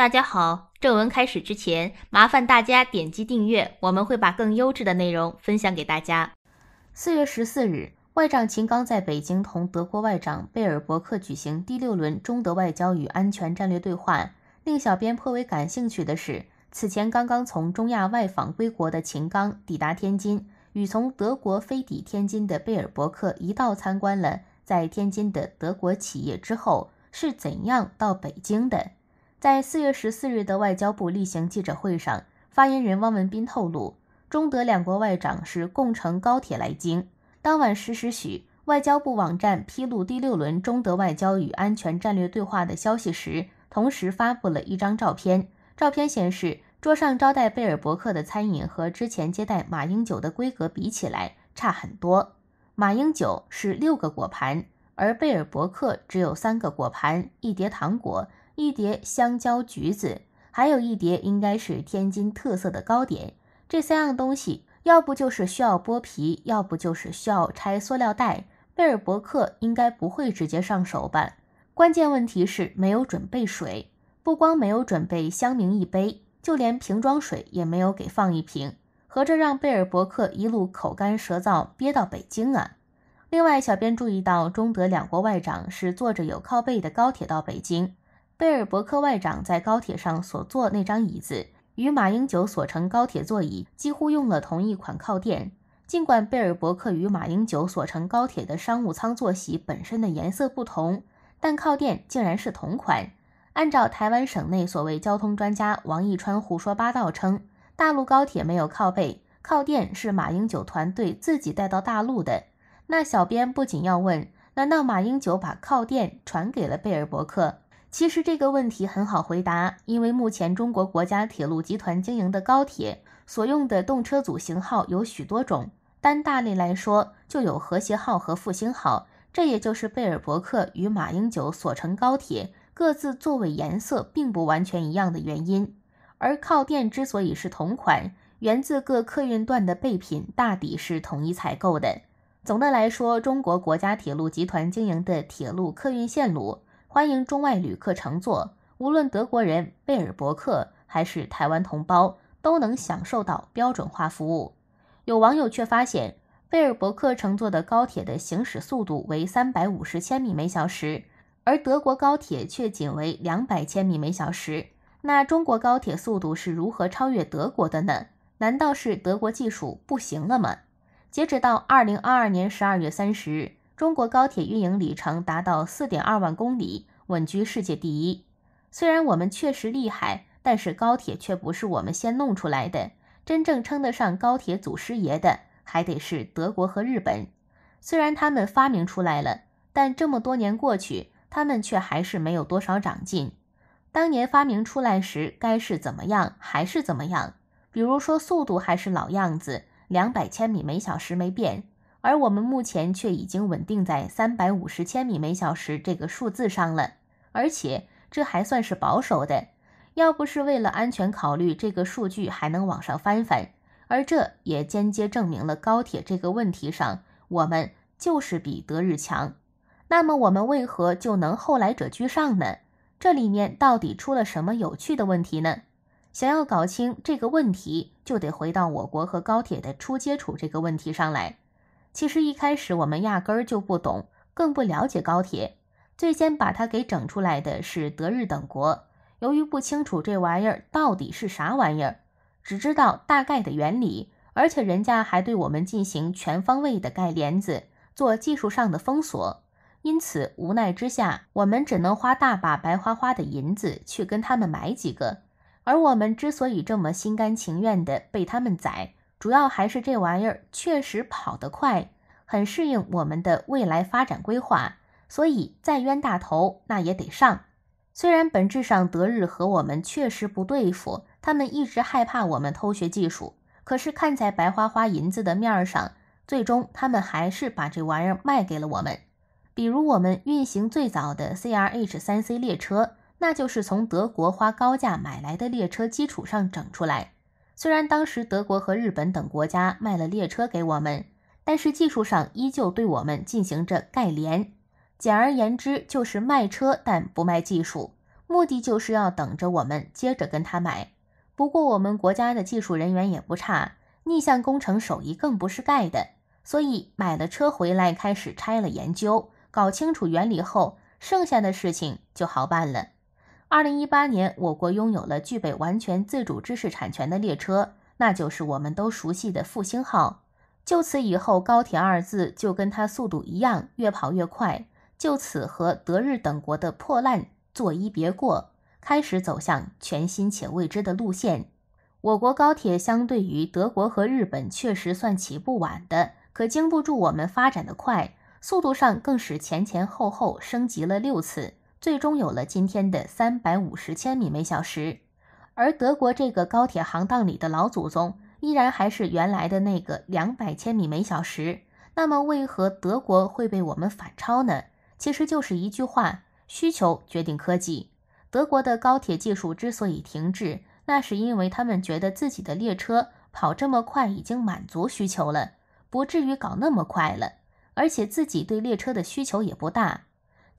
大家好，正文开始之前，麻烦大家点击订阅，我们会把更优质的内容分享给大家。四月十四日，外长秦刚在北京同德国外长贝尔伯克举行第六轮中德外交与安全战略对话。令小编颇为感兴趣的是，此前刚刚从中亚外访归国的秦刚抵达天津，与从德国飞抵天津的贝尔伯克一道参观了在天津的德国企业之后，是怎样到北京的？在四月十四日的外交部例行记者会上，发言人汪文斌透露，中德两国外长是共乘高铁来京。当晚十时许，外交部网站披露第六轮中德外交与安全战略对话的消息时，同时发布了一张照片。照片显示，桌上招待贝尔伯克的餐饮和之前接待马英九的规格比起来差很多。马英九是六个果盘，而贝尔伯克只有三个果盘，一碟糖果。一碟香蕉、橘子，还有一碟应该是天津特色的糕点。这三样东西，要不就是需要剥皮，要不就是需要拆塑料袋。贝尔伯克应该不会直接上手吧？关键问题是没有准备水，不光没有准备香茗一杯，就连瓶装水也没有给放一瓶，合着让贝尔伯克一路口干舌燥，憋到北京啊！另外，小编注意到中德两国外长是坐着有靠背的高铁到北京。贝尔伯克外长在高铁上所坐那张椅子，与马英九所乘高铁座椅几乎用了同一款靠垫。尽管贝尔伯克与马英九所乘高铁的商务舱坐席本身的颜色不同，但靠垫竟然是同款。按照台湾省内所谓交通专家王义川胡说八道称，大陆高铁没有靠背，靠垫是马英九团队自己带到大陆的。那小编不仅要问，难道马英九把靠垫传给了贝尔伯克？其实这个问题很好回答，因为目前中国国家铁路集团经营的高铁所用的动车组型号有许多种，单大类来说就有和谐号和复兴号，这也就是贝尔伯克与马英九所乘高铁各自座位颜色并不完全一样的原因。而靠垫之所以是同款，源自各客运段的备品大抵是统一采购的。总的来说，中国国家铁路集团经营的铁路客运线路。欢迎中外旅客乘坐，无论德国人贝尔伯克还是台湾同胞，都能享受到标准化服务。有网友却发现，贝尔伯克乘坐的高铁的行驶速度为三百五十千米每小时，而德国高铁却仅为两百千米每小时。那中国高铁速度是如何超越德国的呢？难道是德国技术不行了吗？截止到二零二二年十二月三十日。中国高铁运营里程达到四点二万公里，稳居世界第一。虽然我们确实厉害，但是高铁却不是我们先弄出来的。真正称得上高铁祖师爷的，还得是德国和日本。虽然他们发明出来了，但这么多年过去，他们却还是没有多少长进。当年发明出来时该是怎么样还是怎么样，比如说速度还是老样子，两百千米每小时没变。而我们目前却已经稳定在三百五十千米每小时这个数字上了，而且这还算是保守的。要不是为了安全考虑，这个数据还能往上翻翻。而这也间接证明了高铁这个问题上，我们就是比德日强。那么我们为何就能后来者居上呢？这里面到底出了什么有趣的问题呢？想要搞清这个问题，就得回到我国和高铁的初接触这个问题上来。其实一开始我们压根儿就不懂，更不了解高铁。最先把它给整出来的是德日等国，由于不清楚这玩意儿到底是啥玩意儿，只知道大概的原理，而且人家还对我们进行全方位的盖帘子，做技术上的封锁。因此，无奈之下，我们只能花大把白花花的银子去跟他们买几个。而我们之所以这么心甘情愿的被他们宰，主要还是这玩意儿确实跑得快，很适应我们的未来发展规划，所以再冤大头那也得上。虽然本质上德日和我们确实不对付，他们一直害怕我们偷学技术，可是看在白花花银子的面儿上，最终他们还是把这玩意儿卖给了我们。比如我们运行最早的 CRH3C 列车，那就是从德国花高价买来的列车基础上整出来。虽然当时德国和日本等国家卖了列车给我们，但是技术上依旧对我们进行着盖联。简而言之，就是卖车但不卖技术，目的就是要等着我们接着跟他买。不过我们国家的技术人员也不差，逆向工程手艺更不是盖的，所以买了车回来开始拆了研究，搞清楚原理后，剩下的事情就好办了。二零一八年，我国拥有了具备完全自主知识产权的列车，那就是我们都熟悉的复兴号。就此以后，高铁二字就跟它速度一样，越跑越快。就此和德日等国的破烂作揖别过，开始走向全新且未知的路线。我国高铁相对于德国和日本确实算起步晚的，可经不住我们发展的快，速度上更是前前后后升级了六次。最终有了今天的三百五十千米每小时，而德国这个高铁行当里的老祖宗，依然还是原来的那个两百千米每小时。那么，为何德国会被我们反超呢？其实就是一句话：需求决定科技。德国的高铁技术之所以停滞，那是因为他们觉得自己的列车跑这么快已经满足需求了，不至于搞那么快了，而且自己对列车的需求也不大。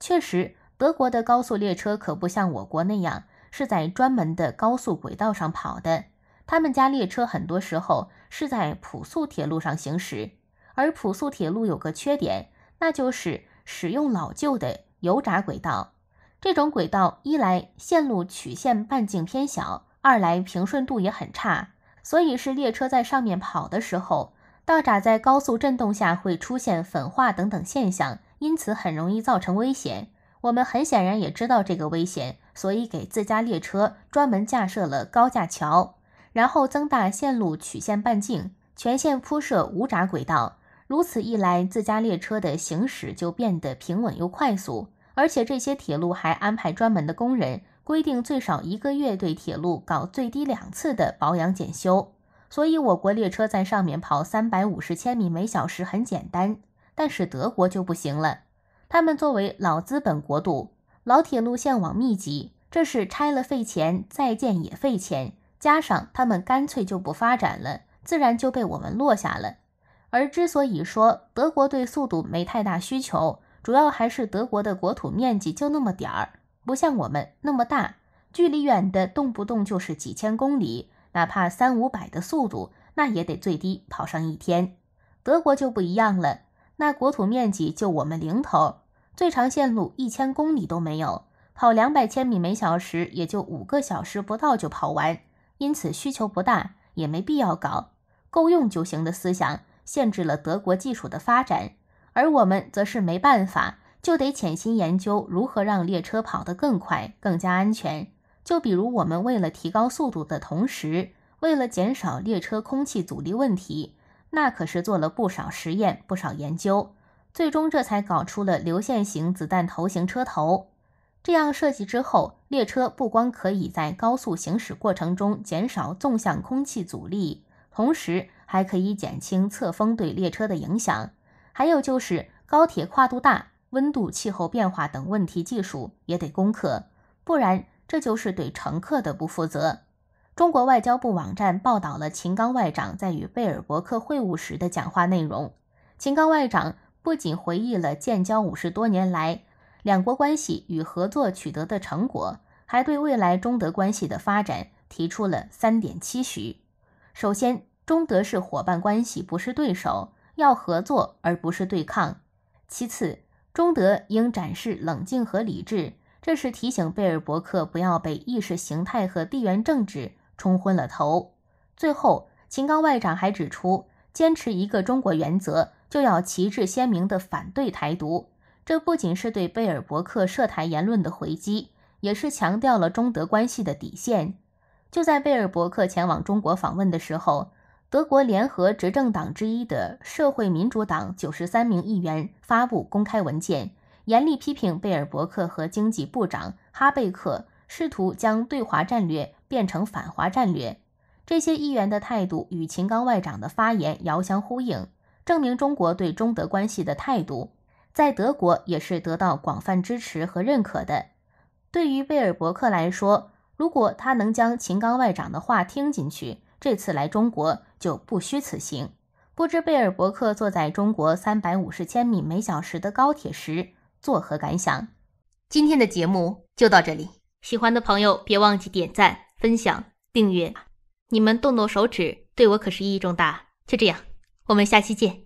确实。德国的高速列车可不像我国那样是在专门的高速轨道上跑的，他们家列车很多时候是在普速铁路上行驶，而普速铁路有个缺点，那就是使用老旧的油炸轨道。这种轨道一来线路曲线半径偏小，二来平顺度也很差，所以是列车在上面跑的时候，道闸在高速震动下会出现粉化等等现象，因此很容易造成危险。我们很显然也知道这个危险，所以给自家列车专门架设了高架桥，然后增大线路曲线半径，全线铺设无闸轨道。如此一来，自家列车的行驶就变得平稳又快速。而且这些铁路还安排专门的工人，规定最少一个月对铁路搞最低两次的保养检修。所以我国列车在上面跑三百五十千米每小时很简单，但是德国就不行了。他们作为老资本国度，老铁路线网密集，这是拆了费钱，再建也费钱，加上他们干脆就不发展了，自然就被我们落下了。而之所以说德国对速度没太大需求，主要还是德国的国土面积就那么点儿，不像我们那么大，距离远的动不动就是几千公里，哪怕三五百的速度，那也得最低跑上一天。德国就不一样了，那国土面积就我们零头。最长线路一千公里都没有，跑两百千米每小时也就五个小时不到就跑完，因此需求不大，也没必要搞，够用就行的思想限制了德国技术的发展，而我们则是没办法，就得潜心研究如何让列车跑得更快、更加安全。就比如我们为了提高速度的同时，为了减少列车空气阻力问题，那可是做了不少实验、不少研究。最终，这才搞出了流线型子弹头型车头。这样设计之后，列车不光可以在高速行驶过程中减少纵向空气阻力，同时还可以减轻侧风对列车的影响。还有就是，高铁跨度大、温度、气候变化等问题，技术也得攻克，不然这就是对乘客的不负责。中国外交部网站报道了秦刚外长在与贝尔伯克会晤时的讲话内容。秦刚外长。不仅回忆了建交五十多年来两国关系与合作取得的成果，还对未来中德关系的发展提出了三点期许。首先，中德是伙伴关系，不是对手，要合作而不是对抗。其次，中德应展示冷静和理智，这是提醒贝尔伯克不要被意识形态和地缘政治冲昏了头。最后，秦刚外长还指出，坚持一个中国原则。就要旗帜鲜明地反对台独，这不仅是对贝尔伯克涉台言论的回击，也是强调了中德关系的底线。就在贝尔伯克前往中国访问的时候，德国联合执政党之一的社会民主党九十三名议员发布公开文件，严厉批评贝尔伯克和经济部长哈贝克试图将对华战略变成反华战略。这些议员的态度与秦刚外长的发言遥相呼应。证明中国对中德关系的态度，在德国也是得到广泛支持和认可的。对于贝尔伯克来说，如果他能将秦刚外长的话听进去，这次来中国就不虚此行。不知贝尔伯克坐在中国三百五十千米每小时的高铁时作何感想？今天的节目就到这里，喜欢的朋友别忘记点赞、分享、订阅，你们动动手指对我可是意义重大。就这样。我们下期见。